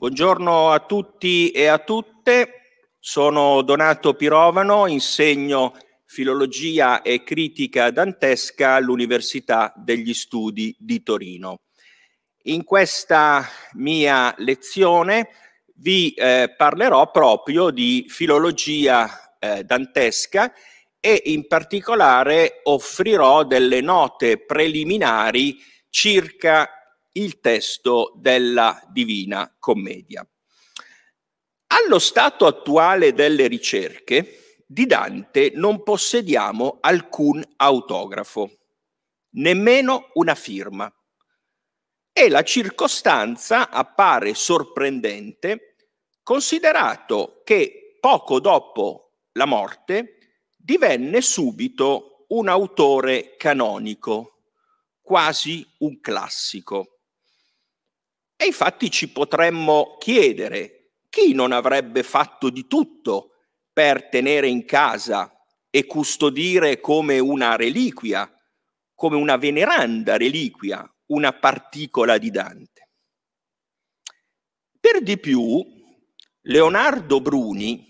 Buongiorno a tutti e a tutte, sono Donato Pirovano, insegno filologia e critica dantesca all'Università degli Studi di Torino. In questa mia lezione vi eh, parlerò proprio di filologia eh, dantesca e in particolare offrirò delle note preliminari circa il testo della Divina Commedia. Allo stato attuale delle ricerche, di Dante non possediamo alcun autografo, nemmeno una firma. E la circostanza appare sorprendente considerato che poco dopo la morte divenne subito un autore canonico, quasi un classico. E infatti ci potremmo chiedere chi non avrebbe fatto di tutto per tenere in casa e custodire come una reliquia, come una veneranda reliquia, una particola di Dante. Per di più, Leonardo Bruni,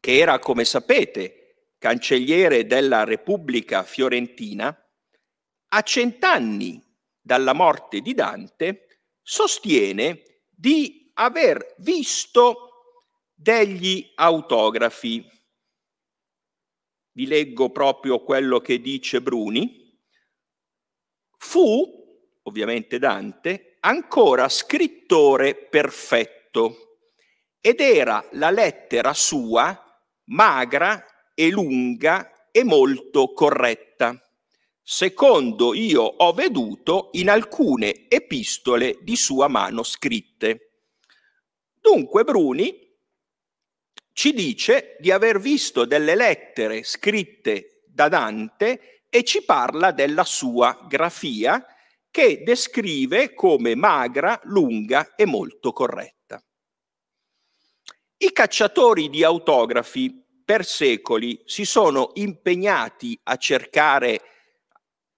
che era, come sapete, cancelliere della Repubblica fiorentina, a cent'anni dalla morte di Dante, sostiene di aver visto degli autografi. Vi leggo proprio quello che dice Bruni. Fu, ovviamente Dante, ancora scrittore perfetto ed era la lettera sua magra e lunga e molto corretta secondo io ho veduto in alcune epistole di sua mano scritte. Dunque Bruni ci dice di aver visto delle lettere scritte da Dante e ci parla della sua grafia che descrive come magra, lunga e molto corretta. I cacciatori di autografi per secoli si sono impegnati a cercare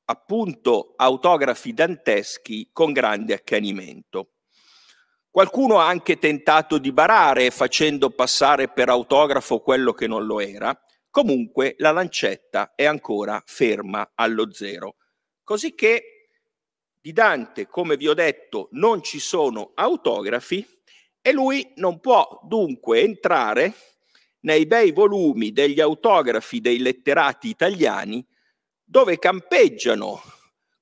appunto autografi danteschi con grande accanimento. Qualcuno ha anche tentato di barare facendo passare per autografo quello che non lo era, comunque la lancetta è ancora ferma allo zero. Cosicché di Dante, come vi ho detto, non ci sono autografi e lui non può dunque entrare nei bei volumi degli autografi dei letterati italiani dove campeggiano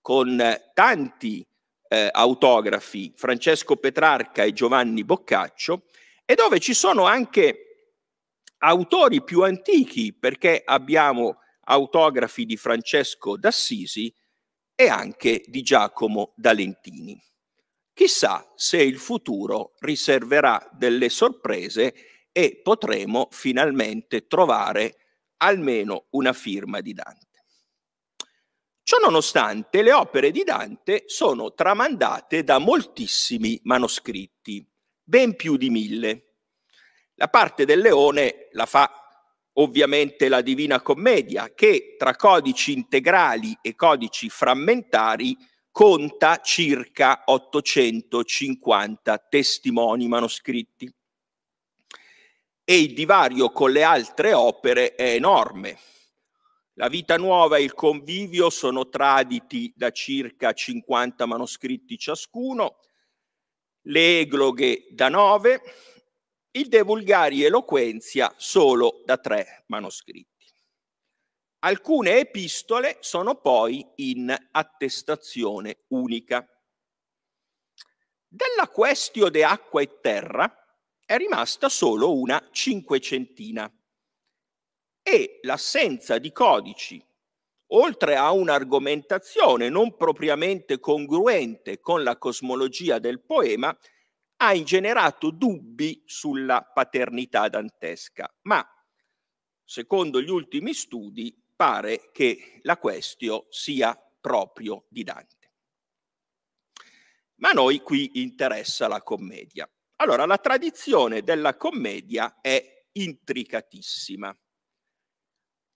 con tanti eh, autografi Francesco Petrarca e Giovanni Boccaccio e dove ci sono anche autori più antichi perché abbiamo autografi di Francesco d'Assisi e anche di Giacomo d'Alentini. Chissà se il futuro riserverà delle sorprese e potremo finalmente trovare almeno una firma di Dante. Ciononostante, le opere di Dante sono tramandate da moltissimi manoscritti, ben più di mille. La parte del leone la fa ovviamente la Divina Commedia, che tra codici integrali e codici frammentari conta circa 850 testimoni manoscritti. E il divario con le altre opere è enorme. La vita nuova e il convivio sono traditi da circa 50 manoscritti ciascuno, le egloghe da 9, il De Vulgari Eloquenzia solo da 3 manoscritti. Alcune epistole sono poi in attestazione unica. Della Questio de Acqua e Terra è rimasta solo una cinquecentina e l'assenza di codici, oltre a un'argomentazione non propriamente congruente con la cosmologia del poema, ha ingenerato dubbi sulla paternità dantesca, ma secondo gli ultimi studi pare che la questio sia proprio di Dante. Ma a noi qui interessa la commedia. Allora, la tradizione della commedia è intricatissima.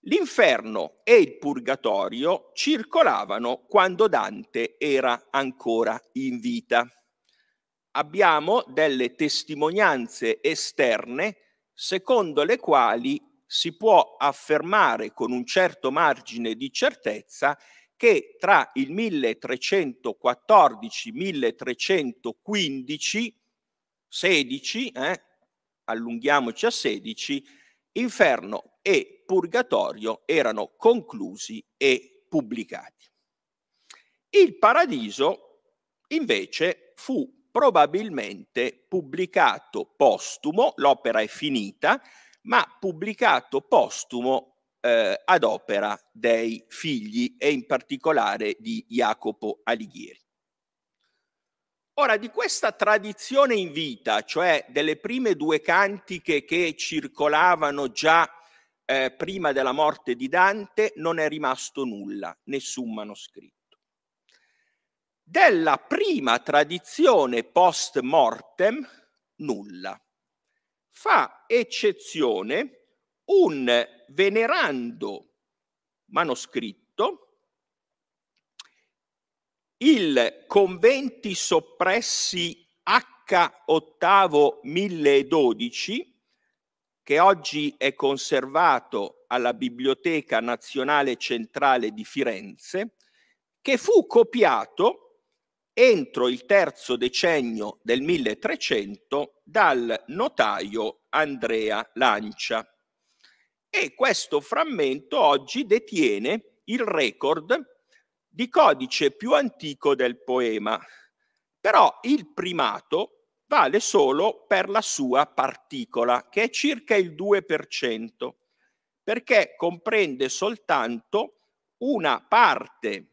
L'inferno e il purgatorio circolavano quando Dante era ancora in vita. Abbiamo delle testimonianze esterne secondo le quali si può affermare con un certo margine di certezza che tra il 1314 1315 16 eh, allunghiamoci a 16 inferno e purgatorio erano conclusi e pubblicati. Il paradiso invece fu probabilmente pubblicato postumo, l'opera è finita, ma pubblicato postumo eh, ad opera dei figli e in particolare di Jacopo Alighieri. Ora, di questa tradizione in vita, cioè delle prime due cantiche che circolavano già eh, prima della morte di Dante non è rimasto nulla, nessun manoscritto. Della prima tradizione post mortem, nulla. Fa eccezione un venerando manoscritto, il Conventi soppressi h Ottavo 1012, che oggi è conservato alla Biblioteca Nazionale Centrale di Firenze, che fu copiato entro il terzo decennio del 1300 dal notaio Andrea Lancia. E questo frammento oggi detiene il record di codice più antico del poema, però il primato vale solo per la sua particola, che è circa il 2%, perché comprende soltanto una parte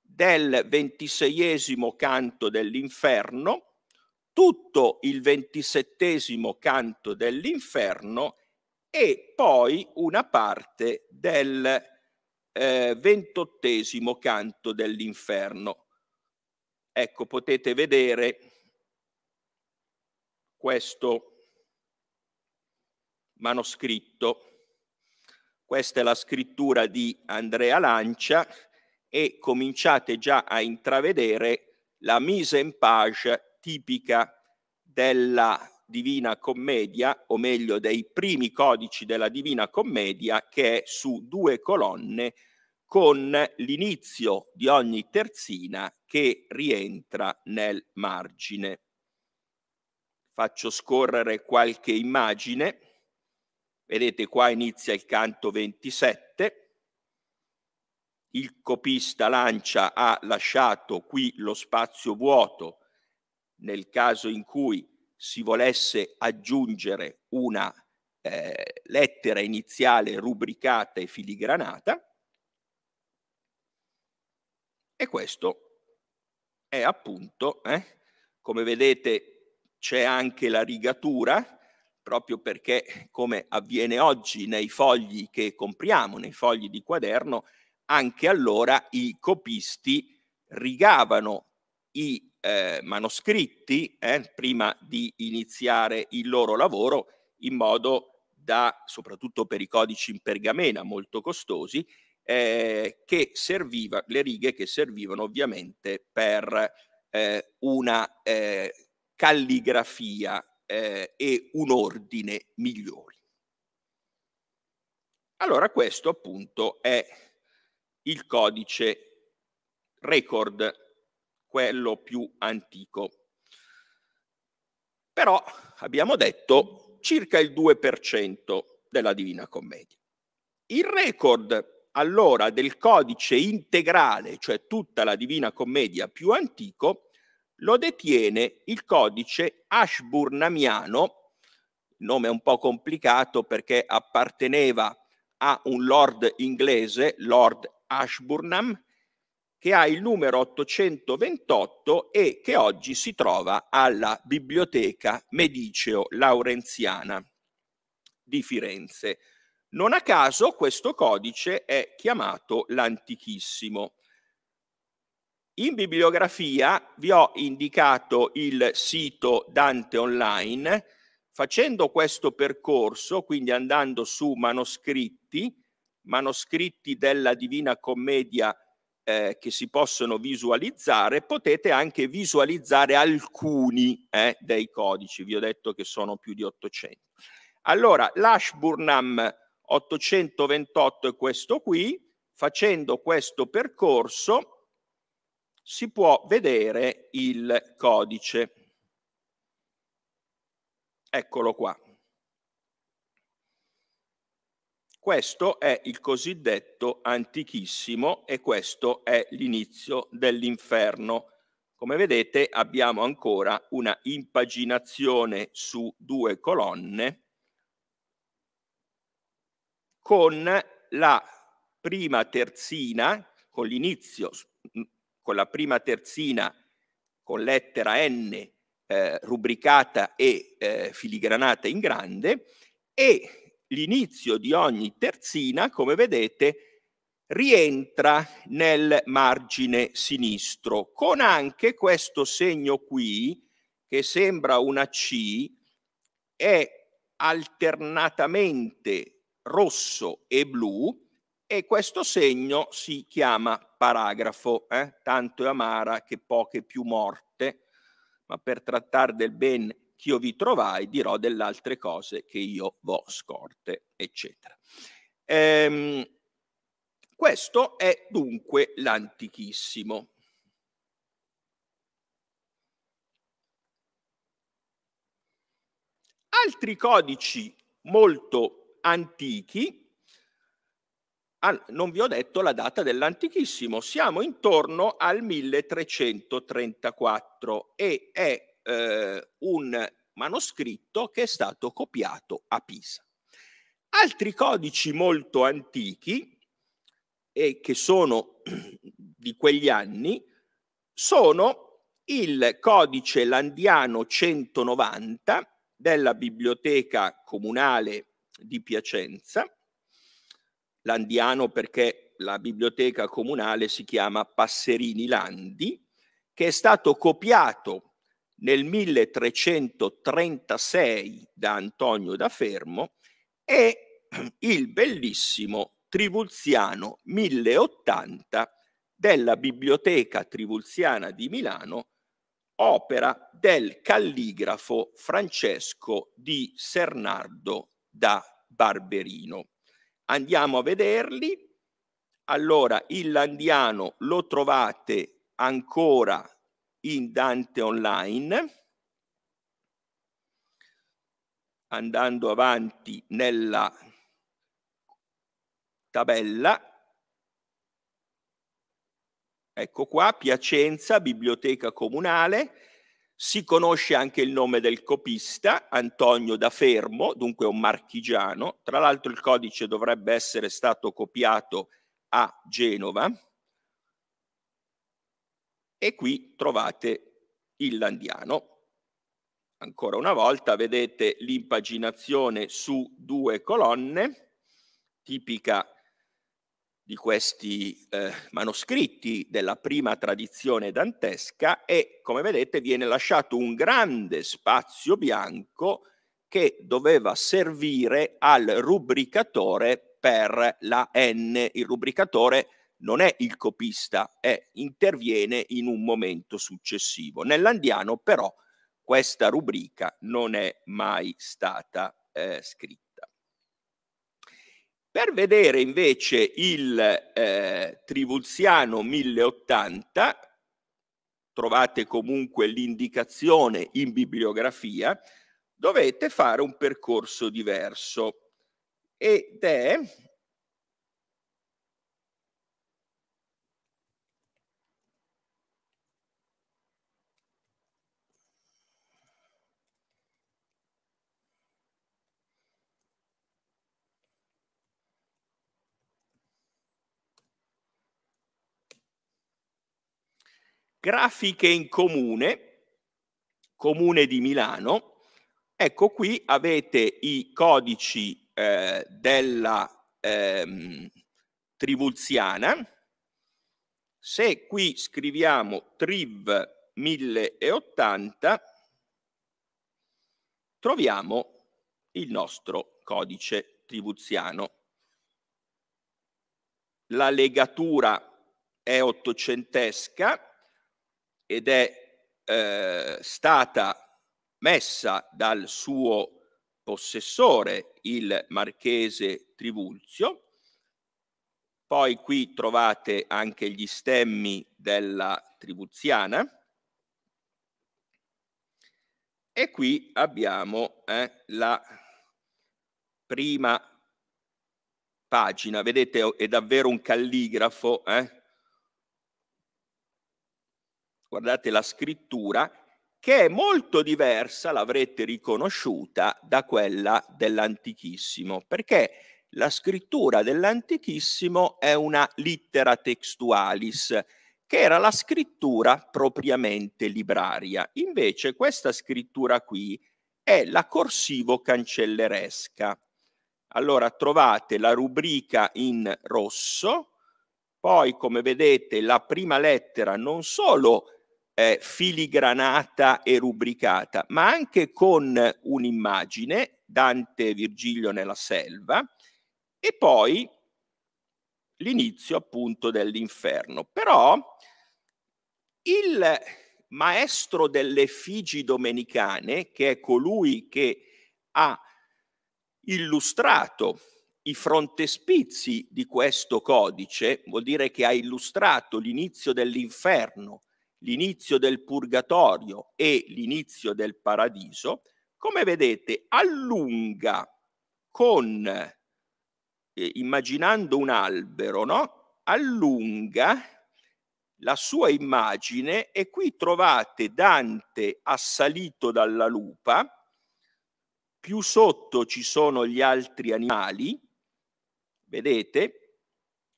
del ventiseiesimo canto dell'inferno, tutto il ventisettesimo canto dell'inferno e poi una parte del eh, ventottesimo canto dell'inferno. Ecco, potete vedere questo manoscritto. Questa è la scrittura di Andrea Lancia e cominciate già a intravedere la mise en page tipica della Divina Commedia, o meglio dei primi codici della Divina Commedia, che è su due colonne con l'inizio di ogni terzina che rientra nel margine faccio scorrere qualche immagine. Vedete qua inizia il canto 27. Il copista lancia ha lasciato qui lo spazio vuoto nel caso in cui si volesse aggiungere una eh, lettera iniziale rubricata e filigranata. E questo è appunto, eh, come vedete, c'è anche la rigatura, proprio perché come avviene oggi nei fogli che compriamo, nei fogli di quaderno, anche allora i copisti rigavano i eh, manoscritti eh, prima di iniziare il loro lavoro in modo da, soprattutto per i codici in pergamena molto costosi, eh, che serviva, le righe che servivano ovviamente per eh, una eh, calligrafia eh, e un ordine migliori. Allora questo appunto è il codice record, quello più antico. Però abbiamo detto circa il 2% della Divina Commedia. Il record allora del codice integrale, cioè tutta la Divina Commedia più antico, lo detiene il codice Ashburnamiano, nome un po' complicato perché apparteneva a un lord inglese, Lord Ashburnham, che ha il numero 828 e che oggi si trova alla Biblioteca Mediceo Laurenziana di Firenze. Non a caso questo codice è chiamato l'antichissimo. In bibliografia vi ho indicato il sito Dante Online. Facendo questo percorso, quindi andando su manoscritti, manoscritti della Divina Commedia eh, che si possono visualizzare, potete anche visualizzare alcuni eh, dei codici. Vi ho detto che sono più di 800. Allora, l'Ashburnham 828 è questo qui. Facendo questo percorso si può vedere il codice. Eccolo qua. Questo è il cosiddetto antichissimo e questo è l'inizio dell'inferno. Come vedete abbiamo ancora una impaginazione su due colonne con la prima terzina, con l'inizio con la prima terzina con lettera N eh, rubricata e eh, filigranata in grande e l'inizio di ogni terzina, come vedete, rientra nel margine sinistro con anche questo segno qui che sembra una C è alternatamente rosso e blu e questo segno si chiama paragrafo, eh? tanto è amara che poche più morte, ma per trattare del ben che io vi trovai dirò delle altre cose che io vo scorte, eccetera. Ehm, questo è dunque l'antichissimo. Altri codici molto antichi non vi ho detto la data dell'antichissimo, siamo intorno al 1334 e è eh, un manoscritto che è stato copiato a Pisa. Altri codici molto antichi e che sono di quegli anni sono il codice landiano 190 della biblioteca comunale di Piacenza Landiano perché la biblioteca comunale si chiama Passerini Landi, che è stato copiato nel 1336 da Antonio da Fermo e il bellissimo Trivulziano 1080 della Biblioteca Trivulziana di Milano, opera del calligrafo Francesco di Sernardo da Barberino. Andiamo a vederli. Allora, il Landiano lo trovate ancora in Dante Online. Andando avanti nella tabella, ecco qua, Piacenza, biblioteca comunale, si conosce anche il nome del copista, Antonio da Fermo, dunque un marchigiano. Tra l'altro il codice dovrebbe essere stato copiato a Genova. E qui trovate il Landiano. Ancora una volta vedete l'impaginazione su due colonne, tipica di questi eh, manoscritti della prima tradizione dantesca e, come vedete, viene lasciato un grande spazio bianco che doveva servire al rubricatore per la N. Il rubricatore non è il copista, e interviene in un momento successivo. Nell'andiano, però, questa rubrica non è mai stata eh, scritta. Per vedere invece il eh, Trivulziano 1080, trovate comunque l'indicazione in bibliografia, dovete fare un percorso diverso ed è grafiche in comune, comune di Milano, ecco qui avete i codici eh, della ehm, Trivulziana, se qui scriviamo Triv 1080, troviamo il nostro codice tribuziano. La legatura è ottocentesca, ed è eh, stata messa dal suo possessore, il marchese Trivulzio. Poi qui trovate anche gli stemmi della Tribuziana. E qui abbiamo eh, la prima pagina. Vedete, è davvero un calligrafo eh, guardate la scrittura, che è molto diversa, l'avrete riconosciuta, da quella dell'antichissimo, perché la scrittura dell'antichissimo è una lettera textualis, che era la scrittura propriamente libraria. Invece questa scrittura qui è la corsivo cancelleresca. Allora trovate la rubrica in rosso, poi come vedete la prima lettera non solo eh, filigranata e rubricata, ma anche con un'immagine, Dante e Virgilio nella selva, e poi l'inizio appunto dell'inferno. Però il maestro delle effigi domenicane, che è colui che ha illustrato i frontespizi di questo codice, vuol dire che ha illustrato l'inizio dell'inferno, l'inizio del purgatorio e l'inizio del paradiso, come vedete allunga con, eh, immaginando un albero, no? allunga la sua immagine e qui trovate Dante assalito dalla lupa, più sotto ci sono gli altri animali, vedete,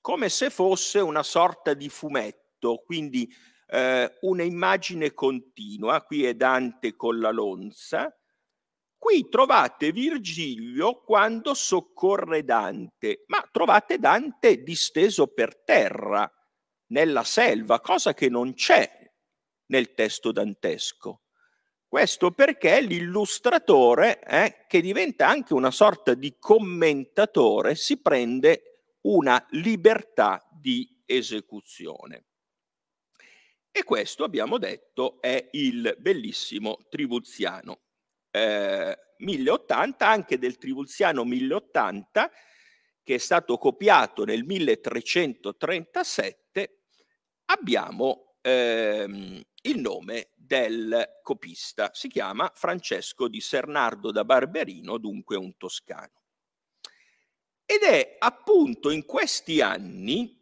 come se fosse una sorta di fumetto, quindi eh, una continua, qui è Dante con la lonza, qui trovate Virgilio quando soccorre Dante, ma trovate Dante disteso per terra, nella selva, cosa che non c'è nel testo dantesco. Questo perché l'illustratore, eh, che diventa anche una sorta di commentatore, si prende una libertà di esecuzione. E questo, abbiamo detto, è il bellissimo Trivulziano eh, 1080, anche del Trivulziano 1080, che è stato copiato nel 1337, abbiamo ehm, il nome del copista. Si chiama Francesco di Sernardo da Barberino, dunque un toscano. Ed è appunto in questi anni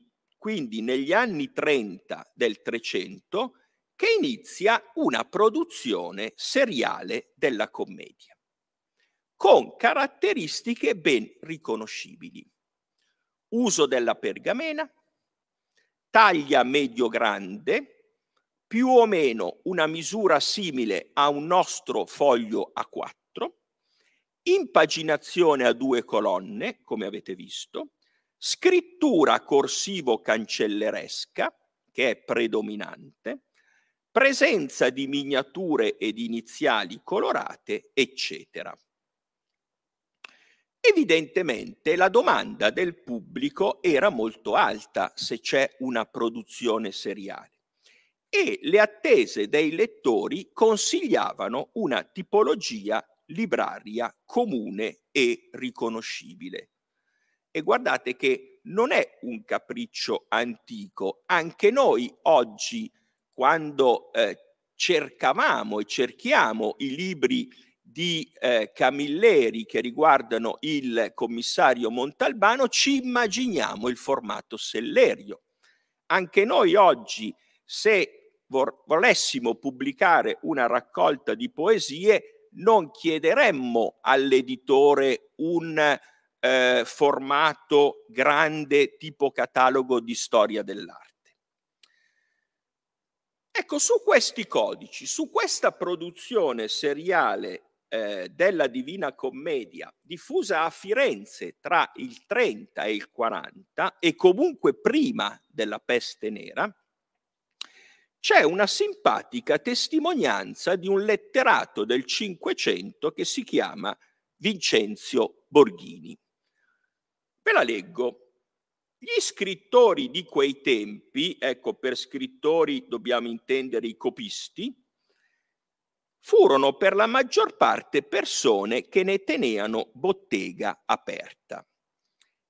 quindi negli anni 30 del 300, che inizia una produzione seriale della commedia, con caratteristiche ben riconoscibili. Uso della pergamena, taglia medio-grande, più o meno una misura simile a un nostro foglio A4, impaginazione a due colonne, come avete visto, scrittura corsivo cancelleresca, che è predominante, presenza di miniature ed iniziali colorate, eccetera. Evidentemente la domanda del pubblico era molto alta se c'è una produzione seriale e le attese dei lettori consigliavano una tipologia libraria comune e riconoscibile. E guardate che non è un capriccio antico. Anche noi oggi, quando eh, cercavamo e cerchiamo i libri di eh, Camilleri che riguardano il commissario Montalbano, ci immaginiamo il formato sellerio. Anche noi oggi, se vor- volessimo pubblicare una raccolta di poesie, non chiederemmo all'editore un eh, formato grande tipo catalogo di storia dell'arte. Ecco, su questi codici, su questa produzione seriale eh, della Divina Commedia, diffusa a Firenze tra il 30 e il 40 e comunque prima della peste nera, c'è una simpatica testimonianza di un letterato del Cinquecento che si chiama Vincenzio Borghini. Ve la leggo. Gli scrittori di quei tempi, ecco per scrittori dobbiamo intendere i copisti, furono per la maggior parte persone che ne tenevano bottega aperta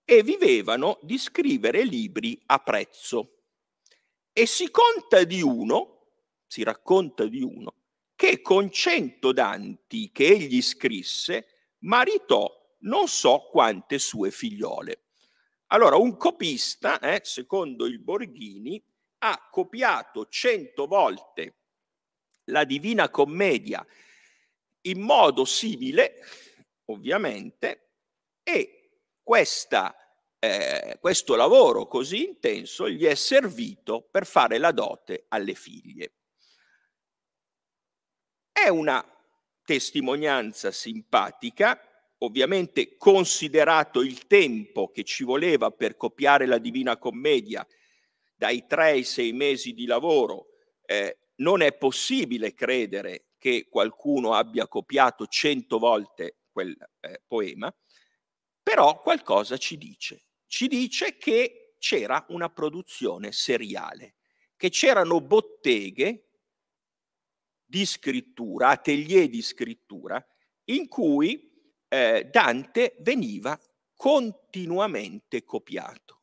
e vivevano di scrivere libri a prezzo. E si conta di uno, si racconta di uno, che con cento danti che egli scrisse maritò non so quante sue figliole. Allora, un copista, eh, secondo il Borghini, ha copiato cento volte la Divina Commedia in modo simile, ovviamente, e questa, eh, questo lavoro così intenso gli è servito per fare la dote alle figlie. È una testimonianza simpatica ovviamente considerato il tempo che ci voleva per copiare la Divina Commedia, dai tre ai sei mesi di lavoro, eh, non è possibile credere che qualcuno abbia copiato cento volte quel eh, poema, però qualcosa ci dice. Ci dice che c'era una produzione seriale, che c'erano botteghe di scrittura, atelier di scrittura, in cui eh, Dante veniva continuamente copiato.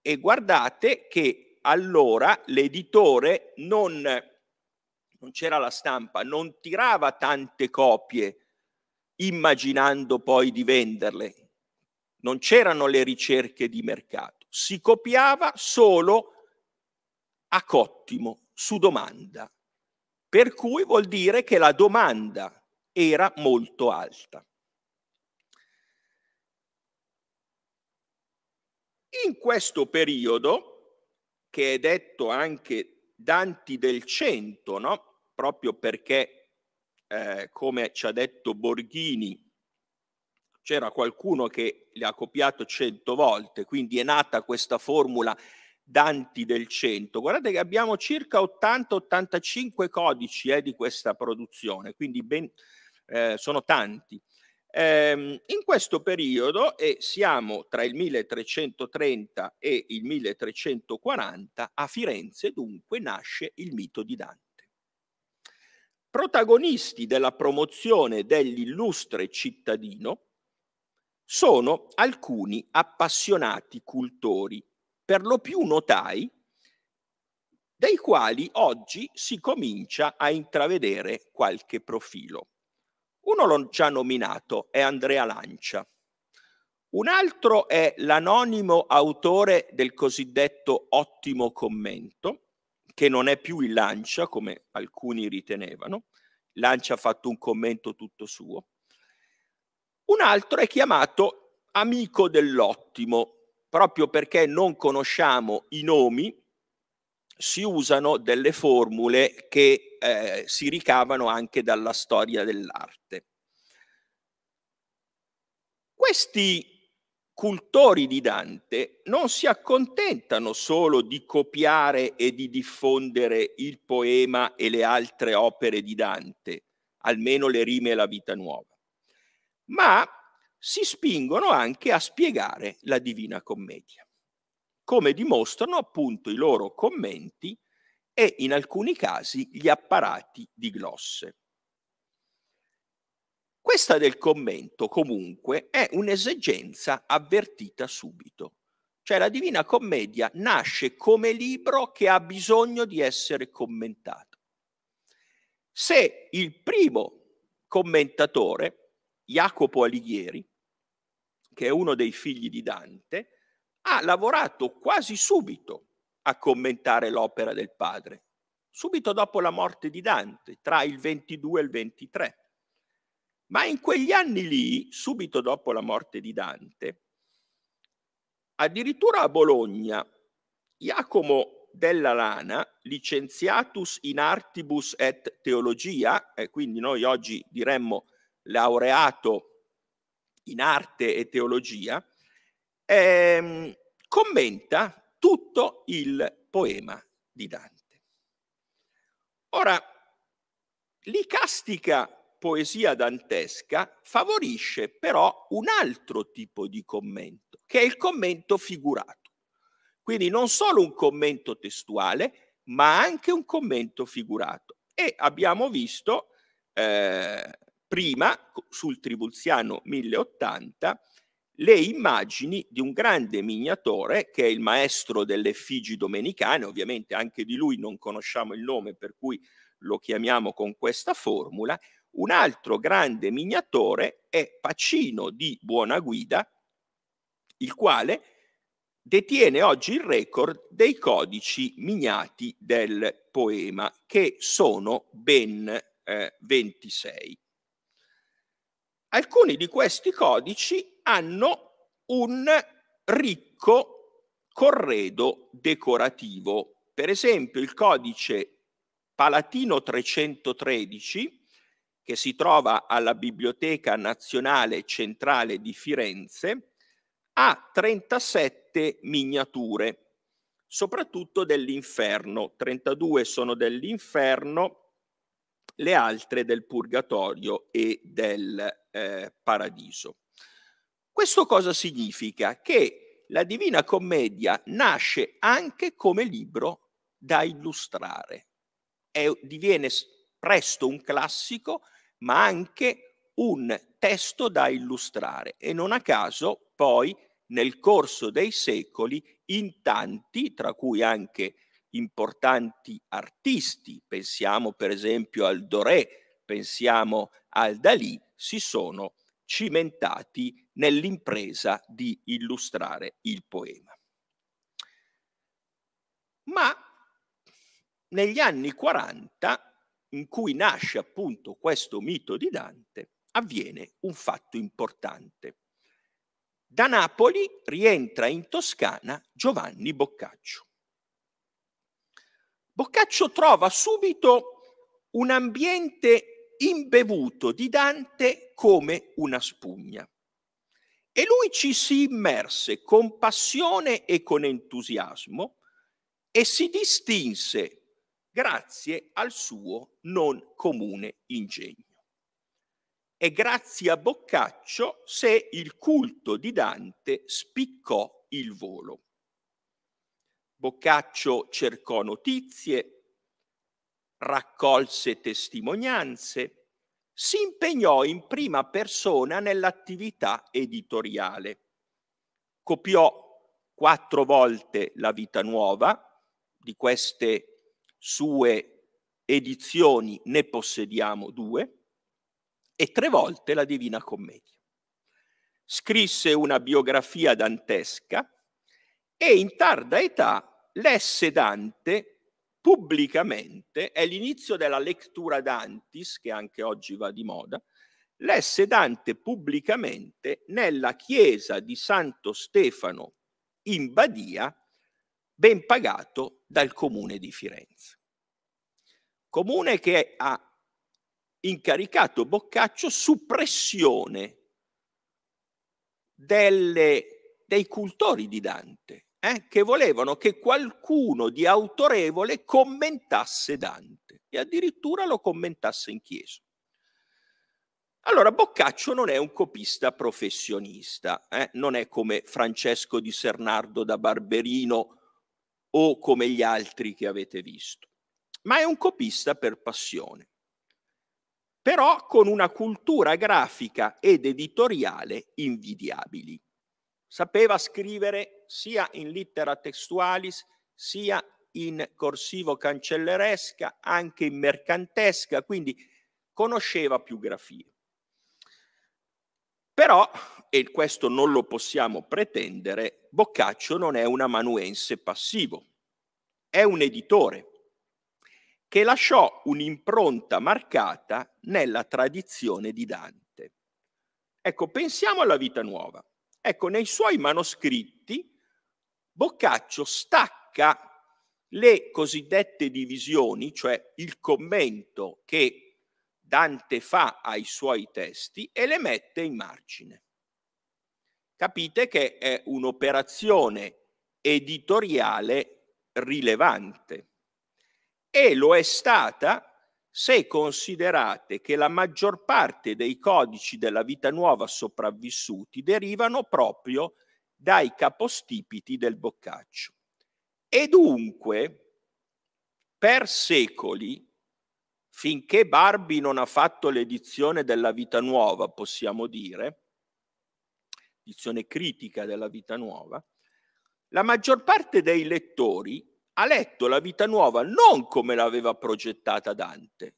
E guardate che allora l'editore non, non c'era la stampa, non tirava tante copie immaginando poi di venderle. Non c'erano le ricerche di mercato, si copiava solo a cottimo, su domanda. Per cui vuol dire che la domanda era molto alta. In questo periodo, che è detto anche Danti del Cento, no? proprio perché, eh, come ci ha detto Borghini, c'era qualcuno che le ha copiato cento volte, quindi è nata questa formula Danti del Cento. Guardate che abbiamo circa 80-85 codici eh, di questa produzione, quindi ben, eh, sono tanti. Ehm, in questo periodo, e siamo tra il 1330 e il 1340, a Firenze dunque nasce il mito di Dante. Protagonisti della promozione dell'illustre cittadino sono alcuni appassionati cultori, per lo più notai, dei quali oggi si comincia a intravedere qualche profilo. Uno l'ho già nominato, è Andrea Lancia. Un altro è l'anonimo autore del cosiddetto ottimo commento, che non è più il Lancia, come alcuni ritenevano. Lancia ha fatto un commento tutto suo. Un altro è chiamato amico dell'ottimo, proprio perché non conosciamo i nomi si usano delle formule che eh, si ricavano anche dalla storia dell'arte. Questi cultori di Dante non si accontentano solo di copiare e di diffondere il poema e le altre opere di Dante, almeno le rime e la vita nuova, ma si spingono anche a spiegare la Divina Commedia come dimostrano appunto i loro commenti e in alcuni casi gli apparati di glosse. Questa del commento comunque è un'esigenza avvertita subito, cioè la Divina Commedia nasce come libro che ha bisogno di essere commentato. Se il primo commentatore, Jacopo Alighieri, che è uno dei figli di Dante, ha lavorato quasi subito a commentare l'opera del padre, subito dopo la morte di Dante, tra il 22 e il 23. Ma in quegli anni lì, subito dopo la morte di Dante, addirittura a Bologna, Giacomo della Lana, licenziatus in artibus et teologia, e quindi noi oggi diremmo laureato in arte e teologia, ehm, commenta tutto il poema di Dante. Ora, l'icastica poesia dantesca favorisce però un altro tipo di commento, che è il commento figurato. Quindi non solo un commento testuale, ma anche un commento figurato. E abbiamo visto eh, prima sul Tribulziano 1080 le immagini di un grande miniatore che è il maestro delle effigi domenicane, ovviamente anche di lui non conosciamo il nome per cui lo chiamiamo con questa formula, un altro grande miniatore è Pacino di Buona Guida, il quale detiene oggi il record dei codici miniati del poema, che sono ben eh, 26. Alcuni di questi codici hanno un ricco corredo decorativo. Per esempio il codice Palatino 313, che si trova alla Biblioteca Nazionale Centrale di Firenze, ha 37 miniature, soprattutto dell'inferno. 32 sono dell'inferno, le altre del purgatorio e del eh, paradiso. Questo cosa significa? Che la Divina Commedia nasce anche come libro da illustrare, è, diviene presto un classico, ma anche un testo da illustrare e non a caso poi nel corso dei secoli in tanti, tra cui anche importanti artisti, pensiamo per esempio al Doré, pensiamo al Dalì, si sono cimentati nell'impresa di illustrare il poema. Ma negli anni 40, in cui nasce appunto questo mito di Dante, avviene un fatto importante. Da Napoli rientra in Toscana Giovanni Boccaccio. Boccaccio trova subito un ambiente imbevuto di Dante come una spugna. E lui ci si immerse con passione e con entusiasmo e si distinse grazie al suo non comune ingegno. E grazie a Boccaccio se il culto di Dante spiccò il volo. Boccaccio cercò notizie, raccolse testimonianze, si impegnò in prima persona nell'attività editoriale. Copiò quattro volte la Vita Nuova, di queste sue edizioni ne possediamo due, e tre volte la Divina Commedia. Scrisse una biografia dantesca e in tarda età lesse Dante pubblicamente, è l'inizio della lettura d'Antis, che anche oggi va di moda, lesse Dante pubblicamente nella chiesa di Santo Stefano in Badia, ben pagato dal comune di Firenze. Comune che ha incaricato Boccaccio su pressione delle, dei cultori di Dante, eh, che volevano che qualcuno di autorevole commentasse Dante e addirittura lo commentasse in chiesa. Allora, Boccaccio non è un copista professionista, eh? non è come Francesco di Sernardo da Barberino o come gli altri che avete visto, ma è un copista per passione, però con una cultura grafica ed editoriale invidiabili sapeva scrivere sia in lettera textualis, sia in corsivo cancelleresca, anche in mercantesca, quindi conosceva più grafie. Però, e questo non lo possiamo pretendere, Boccaccio non è un amanuense passivo, è un editore che lasciò un'impronta marcata nella tradizione di Dante. Ecco, pensiamo alla vita nuova. Ecco, nei suoi manoscritti Boccaccio stacca le cosiddette divisioni, cioè il commento che Dante fa ai suoi testi e le mette in margine. Capite che è un'operazione editoriale rilevante e lo è stata se considerate che la maggior parte dei codici della vita nuova sopravvissuti derivano proprio dai capostipiti del Boccaccio. E dunque, per secoli, finché Barbi non ha fatto l'edizione della vita nuova, possiamo dire, edizione critica della vita nuova, la maggior parte dei lettori ha letto la vita nuova non come l'aveva progettata Dante,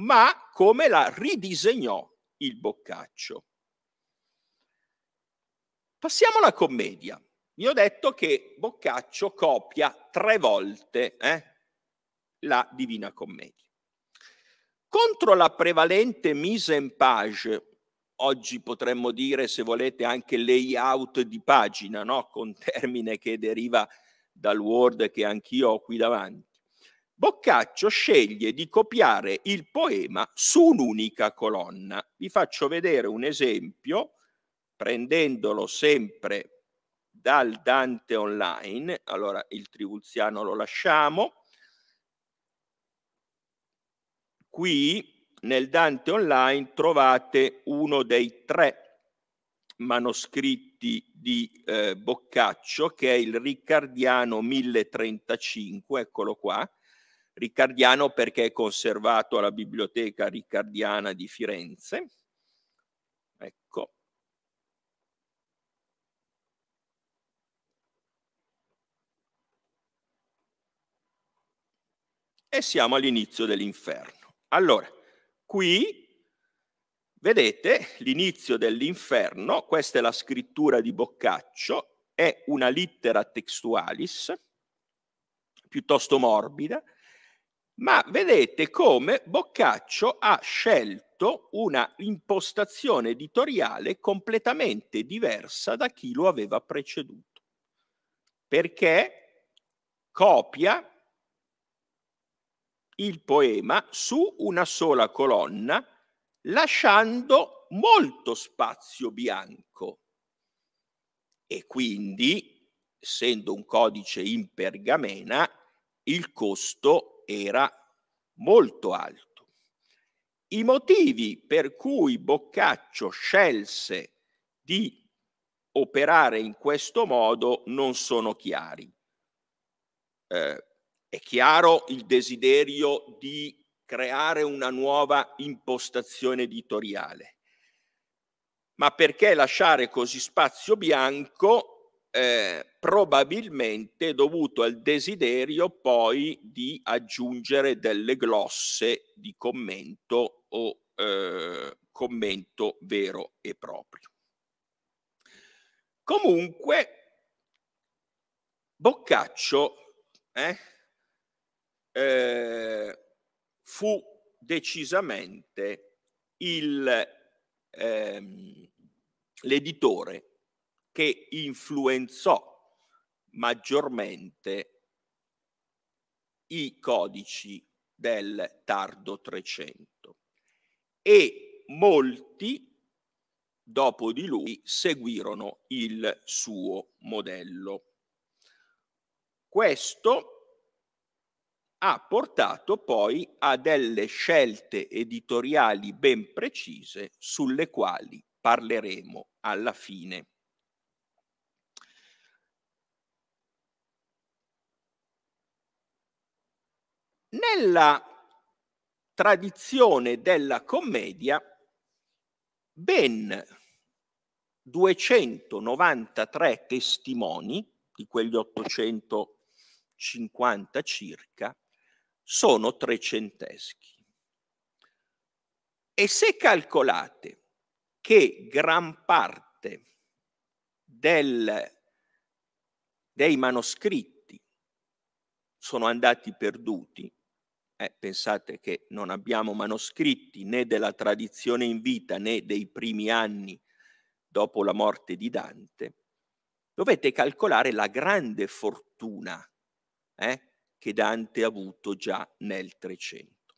ma come la ridisegnò il Boccaccio. Passiamo alla commedia. Vi ho detto che Boccaccio copia tre volte eh, la Divina Commedia. Contro la prevalente mise en page, oggi potremmo dire, se volete, anche layout di pagina, no? con termine che deriva dal Word che anch'io ho qui davanti. Boccaccio sceglie di copiare il poema su un'unica colonna. Vi faccio vedere un esempio, prendendolo sempre dal Dante Online. Allora, il Trivulziano lo lasciamo. Qui nel Dante Online trovate uno dei tre manoscritti appunti di eh, Boccaccio, che è il Riccardiano 1035, eccolo qua, Riccardiano perché è conservato alla Biblioteca Riccardiana di Firenze. Ecco. E siamo all'inizio dell'inferno. Allora, qui Vedete l'inizio dell'inferno, questa è la scrittura di Boccaccio, è una lettera textualis, piuttosto morbida, ma vedete come Boccaccio ha scelto una impostazione editoriale completamente diversa da chi lo aveva preceduto, perché copia il poema su una sola colonna lasciando molto spazio bianco. E quindi, essendo un codice in pergamena, il costo era molto alto. I motivi per cui Boccaccio scelse di operare in questo modo non sono chiari. Eh, è chiaro il desiderio di creare una nuova impostazione editoriale. Ma perché lasciare così spazio bianco? Eh, probabilmente dovuto al desiderio poi di aggiungere delle glosse di commento o eh, commento vero e proprio. Comunque, Boccaccio eh, eh fu decisamente il, ehm, l'editore che influenzò maggiormente i codici del tardo 300 e molti dopo di lui seguirono il suo modello. Questo ha portato poi a delle scelte editoriali ben precise sulle quali parleremo alla fine. Nella tradizione della commedia, ben 293 testimoni di quegli 850 circa sono trecenteschi. E se calcolate che gran parte del, dei manoscritti sono andati perduti, eh, pensate che non abbiamo manoscritti né della tradizione in vita né dei primi anni dopo la morte di Dante, dovete calcolare la grande fortuna eh, che Dante ha avuto già nel Trecento.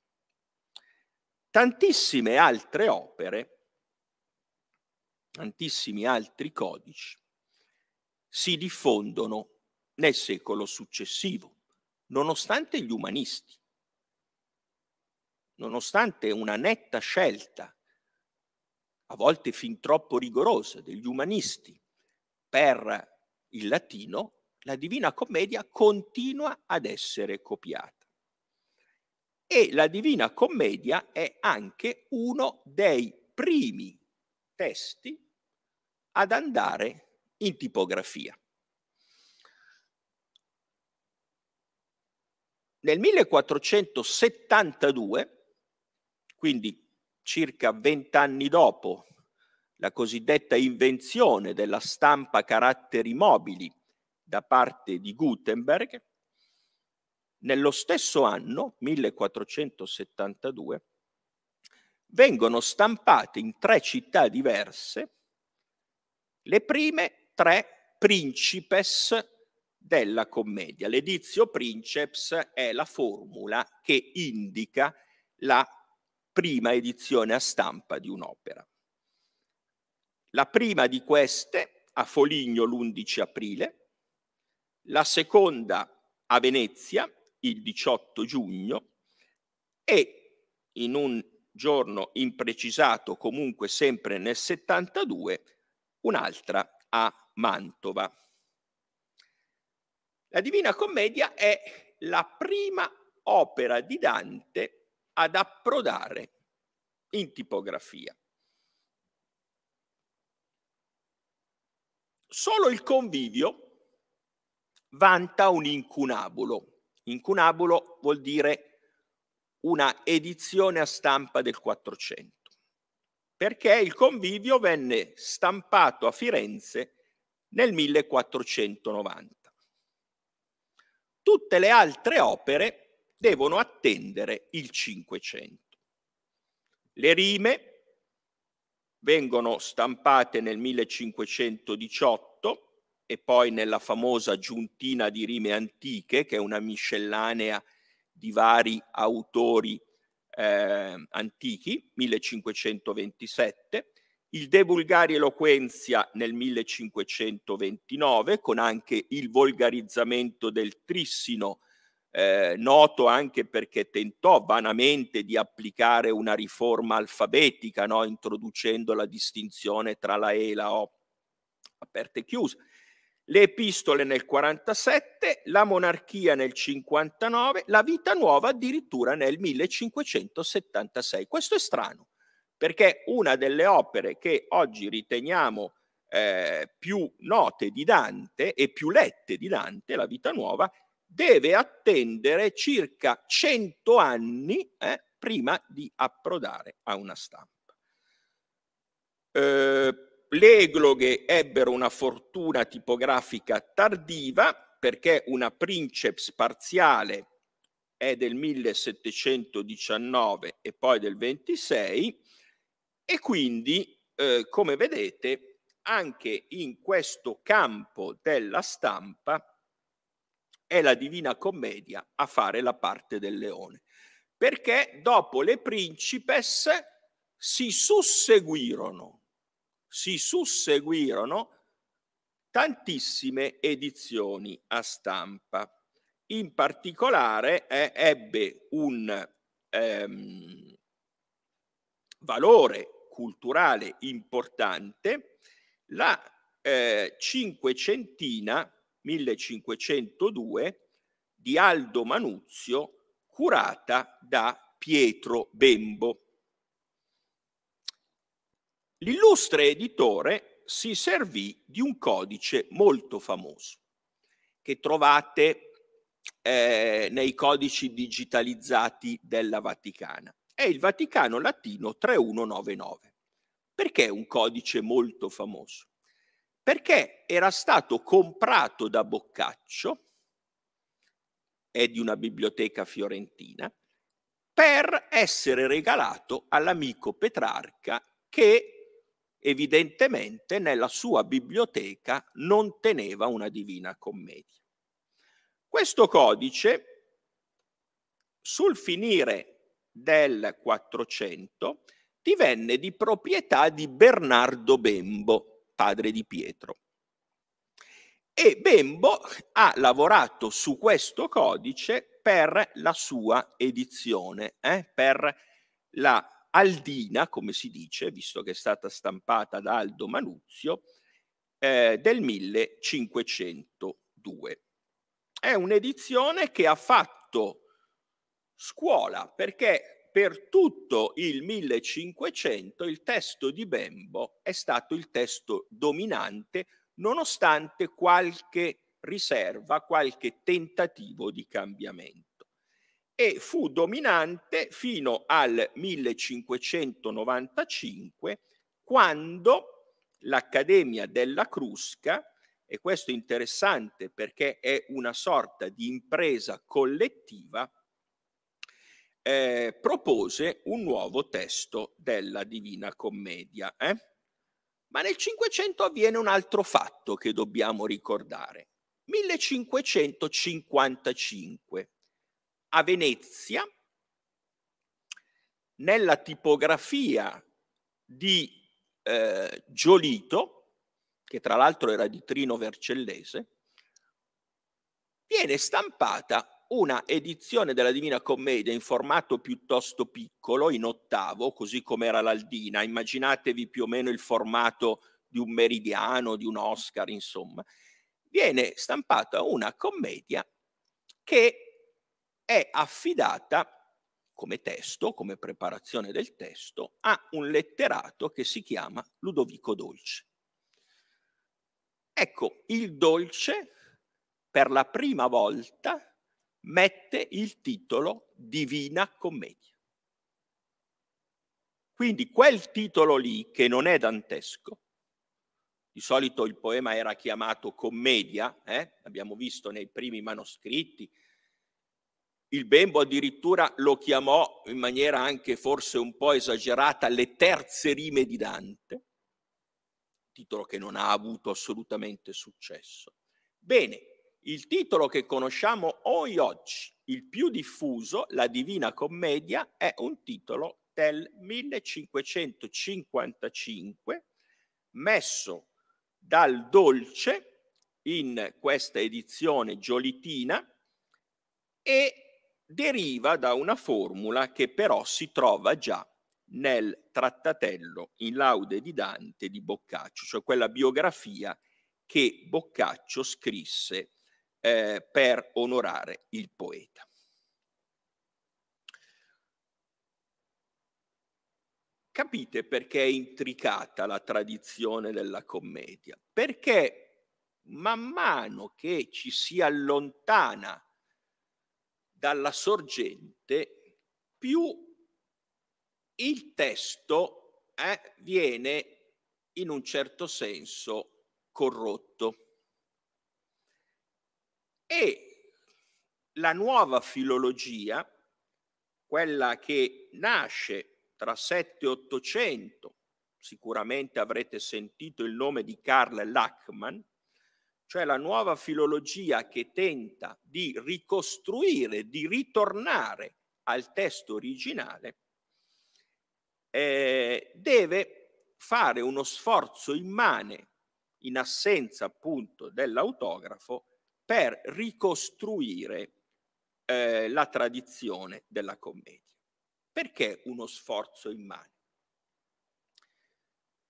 Tantissime altre opere, tantissimi altri codici, si diffondono nel secolo successivo, nonostante gli umanisti, nonostante una netta scelta, a volte fin troppo rigorosa, degli umanisti per il latino, la Divina Commedia continua ad essere copiata. E la Divina Commedia è anche uno dei primi testi ad andare in tipografia. Nel 1472, quindi circa vent'anni dopo la cosiddetta invenzione della stampa caratteri mobili da parte di Gutenberg, nello stesso anno, 1472, vengono stampate in tre città diverse le prime tre principes della commedia. L'edizio princeps è la formula che indica la prima edizione a stampa di un'opera. La prima di queste a Foligno l'11 aprile, la seconda a Venezia il 18 giugno e in un giorno imprecisato comunque sempre nel 72 un'altra a Mantova. La Divina Commedia è la prima opera di Dante ad approdare in tipografia. Solo il convivio vanta un incunabulo. Incunabulo vuol dire una edizione a stampa del 400, perché il convivio venne stampato a Firenze nel 1490. Tutte le altre opere devono attendere il 500. Le rime vengono stampate nel 1518 e poi nella famosa Giuntina di rime antiche, che è una miscellanea di vari autori eh, antichi, 1527, il De Vulgari Eloquenzia nel 1529, con anche il volgarizzamento del Trissino, eh, noto anche perché tentò vanamente di applicare una riforma alfabetica, no? introducendo la distinzione tra la E e la O, aperta e chiusa le epistole nel 47, la monarchia nel 59, la vita nuova addirittura nel 1576. Questo è strano, perché una delle opere che oggi riteniamo eh, più note di Dante e più lette di Dante, la vita nuova, deve attendere circa 100 anni eh, prima di approdare a una stampa. Eh, le egloghe ebbero una fortuna tipografica tardiva perché una princeps parziale è del 1719 e poi del 26 e quindi eh, come vedete anche in questo campo della stampa è la Divina Commedia a fare la parte del leone perché dopo le principes si susseguirono si susseguirono tantissime edizioni a stampa. In particolare eh, ebbe un ehm, valore culturale importante la eh, cinquecentina 1502 di Aldo Manuzio curata da Pietro Bembo L'illustre editore si servì di un codice molto famoso che trovate eh, nei codici digitalizzati della Vaticana. È il Vaticano Latino 3199. Perché un codice molto famoso? Perché era stato comprato da Boccaccio, è di una biblioteca fiorentina, per essere regalato all'amico Petrarca che evidentemente nella sua biblioteca non teneva una divina commedia. Questo codice, sul finire del 400, divenne di proprietà di Bernardo Bembo, padre di Pietro. E Bembo ha lavorato su questo codice per la sua edizione, eh, per la Aldina, come si dice, visto che è stata stampata da Aldo Manuzio, eh, del 1502. È un'edizione che ha fatto scuola perché per tutto il 1500 il testo di Bembo è stato il testo dominante nonostante qualche riserva, qualche tentativo di cambiamento e fu dominante fino al 1595 quando l'Accademia della Crusca, e questo è interessante perché è una sorta di impresa collettiva, eh, propose un nuovo testo della Divina Commedia. Eh? Ma nel 500 avviene un altro fatto che dobbiamo ricordare. 1555 a Venezia, nella tipografia di eh, Giolito, che tra l'altro era di Trino Vercellese, viene stampata una edizione della Divina Commedia in formato piuttosto piccolo, in ottavo, così come era l'Aldina. Immaginatevi più o meno il formato di un meridiano, di un Oscar, insomma. Viene stampata una commedia che è affidata come testo, come preparazione del testo, a un letterato che si chiama Ludovico Dolce. Ecco, il Dolce per la prima volta mette il titolo Divina Commedia. Quindi quel titolo lì, che non è dantesco, di solito il poema era chiamato commedia, eh? abbiamo visto nei primi manoscritti, il Bembo addirittura lo chiamò in maniera anche forse un po' esagerata le terze rime di Dante, titolo che non ha avuto assolutamente successo. Bene, il titolo che conosciamo noi oggi, il più diffuso, La Divina Commedia, è un titolo del 1555 messo dal Dolce in questa edizione giolitina e deriva da una formula che però si trova già nel trattatello in laude di Dante di Boccaccio, cioè quella biografia che Boccaccio scrisse eh, per onorare il poeta. Capite perché è intricata la tradizione della commedia? Perché man mano che ci si allontana dalla sorgente più il testo eh, viene in un certo senso corrotto. E la nuova filologia, quella che nasce tra 7 e 800, sicuramente avrete sentito il nome di Karl Lachmann, cioè la nuova filologia che tenta di ricostruire, di ritornare al testo originale, eh, deve fare uno sforzo immane, in assenza appunto dell'autografo, per ricostruire eh, la tradizione della commedia. Perché uno sforzo immane?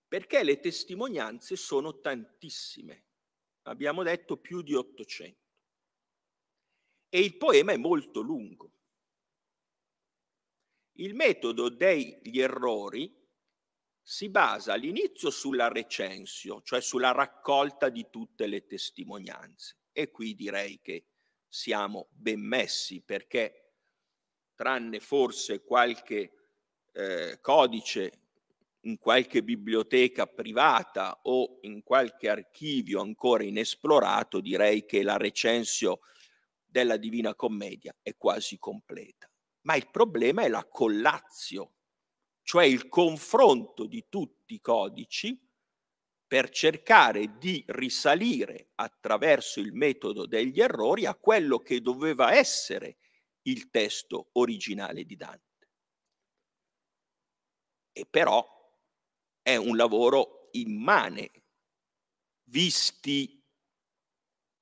Perché le testimonianze sono tantissime abbiamo detto più di 800. E il poema è molto lungo. Il metodo degli errori si basa all'inizio sulla recensio, cioè sulla raccolta di tutte le testimonianze. E qui direi che siamo ben messi perché, tranne forse qualche eh, codice in qualche biblioteca privata o in qualche archivio ancora inesplorato, direi che la recensio della Divina Commedia è quasi completa. Ma il problema è la collazio, cioè il confronto di tutti i codici per cercare di risalire attraverso il metodo degli errori a quello che doveva essere il testo originale di Dante. E però è un lavoro immane, visti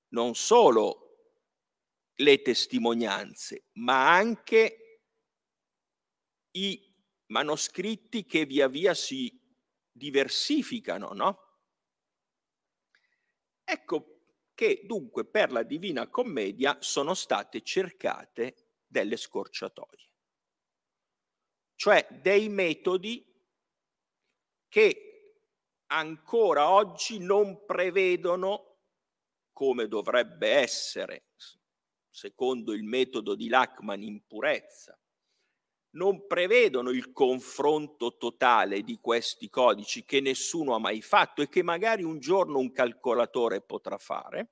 non solo le testimonianze, ma anche i manoscritti che via via si diversificano, no? Ecco che dunque per la Divina Commedia sono state cercate delle scorciatoie, cioè dei metodi che ancora oggi non prevedono, come dovrebbe essere, secondo il metodo di Lachman in purezza, non prevedono il confronto totale di questi codici che nessuno ha mai fatto e che magari un giorno un calcolatore potrà fare,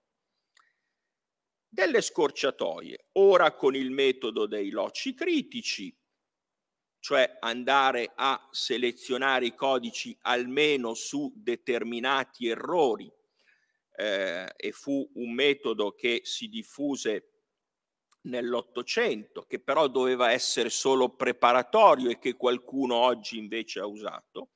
delle scorciatoie, ora con il metodo dei loci critici, cioè andare a selezionare i codici almeno su determinati errori eh, e fu un metodo che si diffuse nell'Ottocento, che però doveva essere solo preparatorio e che qualcuno oggi invece ha usato,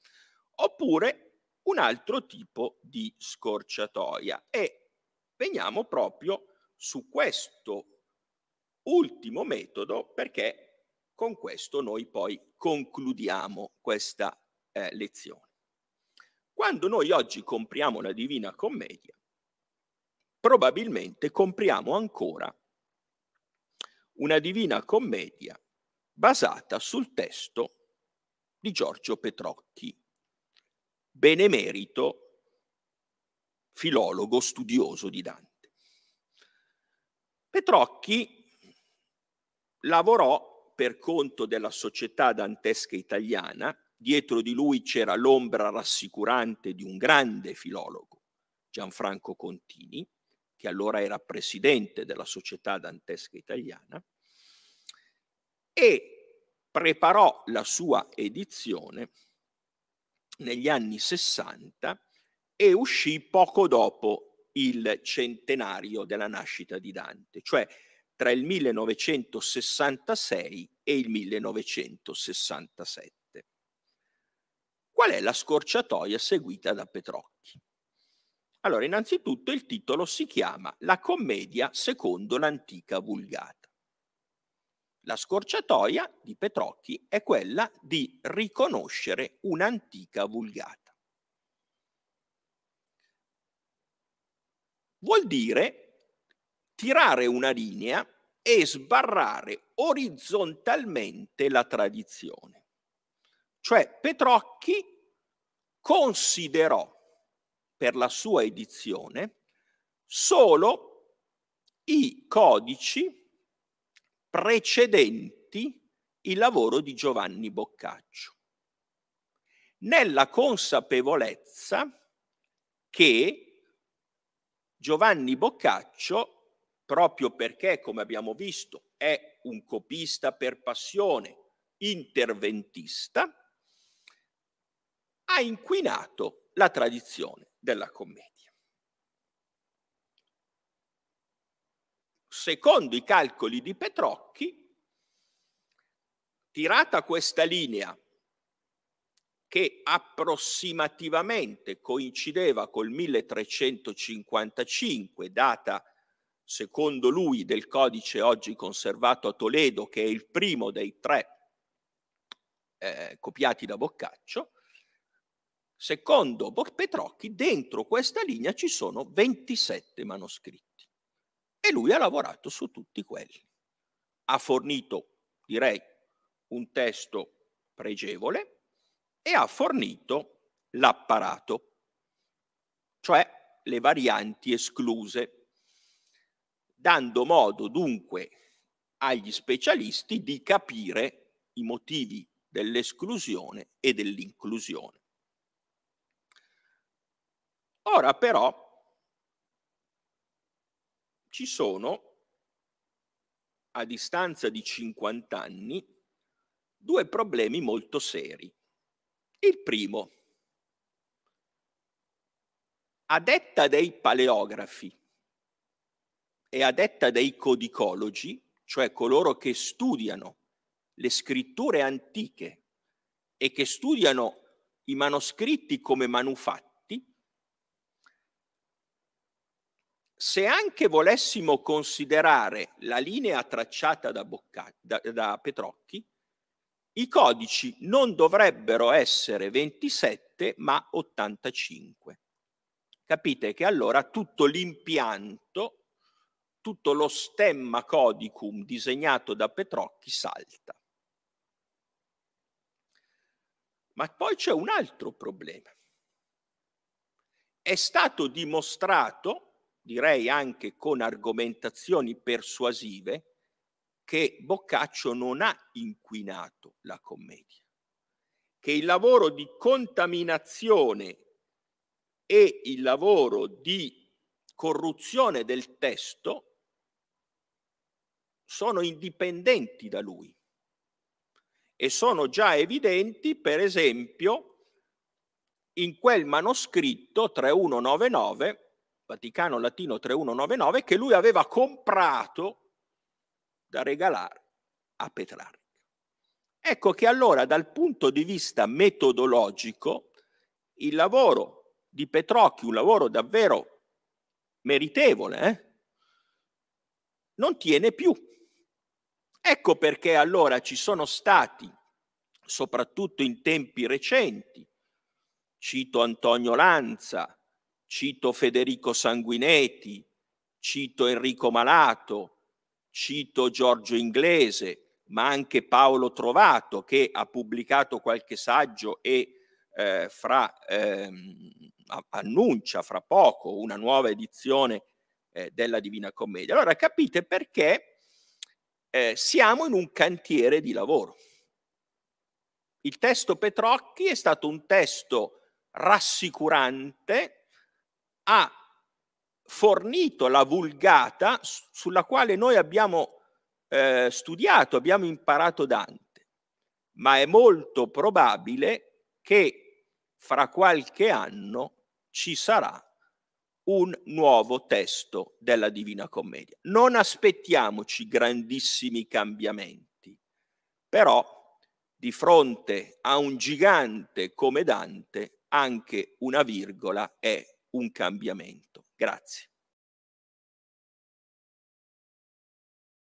oppure un altro tipo di scorciatoia. E veniamo proprio su questo ultimo metodo perché con questo noi poi concludiamo questa eh, lezione. Quando noi oggi compriamo la Divina Commedia, probabilmente compriamo ancora una Divina Commedia basata sul testo di Giorgio Petrocchi, benemerito filologo studioso di Dante. Petrocchi lavorò per conto della società dantesca italiana, dietro di lui c'era l'ombra rassicurante di un grande filologo, Gianfranco Contini, che allora era presidente della società dantesca italiana, e preparò la sua edizione negli anni 60 e uscì poco dopo il centenario della nascita di Dante, cioè tra il 1966 e il 1967. Qual è la scorciatoia seguita da Petrocchi? Allora, innanzitutto il titolo si chiama La commedia secondo l'antica vulgata. La scorciatoia di Petrocchi è quella di riconoscere un'antica vulgata. Vuol dire tirare una linea e sbarrare orizzontalmente la tradizione. Cioè Petrocchi considerò per la sua edizione solo i codici precedenti il lavoro di Giovanni Boccaccio, nella consapevolezza che Giovanni Boccaccio proprio perché, come abbiamo visto, è un copista per passione interventista, ha inquinato la tradizione della commedia. Secondo i calcoli di Petrocchi, tirata questa linea che approssimativamente coincideva col 1355, data secondo lui, del codice oggi conservato a Toledo, che è il primo dei tre eh, copiati da Boccaccio, secondo Petrocchi, dentro questa linea ci sono 27 manoscritti e lui ha lavorato su tutti quelli. Ha fornito, direi, un testo pregevole e ha fornito l'apparato, cioè le varianti escluse dando modo dunque agli specialisti di capire i motivi dell'esclusione e dell'inclusione. Ora però ci sono, a distanza di 50 anni, due problemi molto seri. Il primo, a detta dei paleografi, è a dai codicologi, cioè coloro che studiano le scritture antiche e che studiano i manoscritti come manufatti, se anche volessimo considerare la linea tracciata da, Bocca, da, da Petrocchi, i codici non dovrebbero essere 27 ma 85. Capite che allora tutto l'impianto tutto lo stemma codicum disegnato da Petrocchi salta. Ma poi c'è un altro problema. È stato dimostrato, direi anche con argomentazioni persuasive, che Boccaccio non ha inquinato la commedia, che il lavoro di contaminazione e il lavoro di corruzione del testo sono indipendenti da lui e sono già evidenti, per esempio, in quel manoscritto 3199, Vaticano Latino 3199, che lui aveva comprato da regalare a Petrarca. Ecco che allora dal punto di vista metodologico il lavoro di Petrocchi, un lavoro davvero meritevole, eh, non tiene più. Ecco perché allora ci sono stati, soprattutto in tempi recenti, cito Antonio Lanza, cito Federico Sanguinetti, cito Enrico Malato, cito Giorgio Inglese, ma anche Paolo Trovato che ha pubblicato qualche saggio e eh, fra, eh, annuncia fra poco una nuova edizione eh, della Divina Commedia. Allora capite perché eh, siamo in un cantiere di lavoro. Il testo Petrocchi è stato un testo rassicurante, ha fornito la vulgata sulla quale noi abbiamo eh, studiato, abbiamo imparato Dante, ma è molto probabile che fra qualche anno ci sarà un nuovo testo della Divina Commedia. Non aspettiamoci grandissimi cambiamenti, però di fronte a un gigante come Dante anche una virgola è un cambiamento. Grazie.